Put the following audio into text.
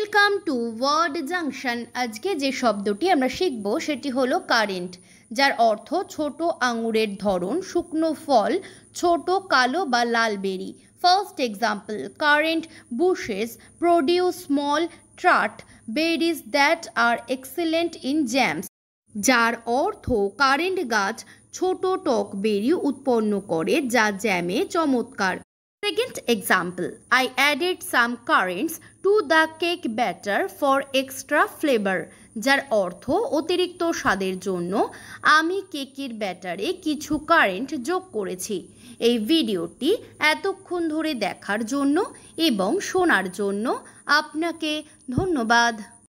welcome to word junction আজকে যে শব্দটি আমরা শিখব সেটি হলো কারেন্ট যার অর্থ ছোট আঙুরের ধরন শুকনো ফল ছোট কালো বা লাল berry first example currant bushes produce small tart berries that are excellent in jams যার অর্থ কারেন্ট গাছ ছোট টক বেরি উৎপন্ন করে যা জ্যামে চমৎকার Second example, I added some currants to the cake batter for extra flavour যার অর্থ অতিরিক্ত স্বাদের জন্য আমি কেকের ব্যাটারে কিছু কারেন্ট যোগ করেছি এই ভিডিওটি এতক্ষণ ধরে দেখার জন্য এবং শোনার জন্য আপনাকে ধন্যবাদ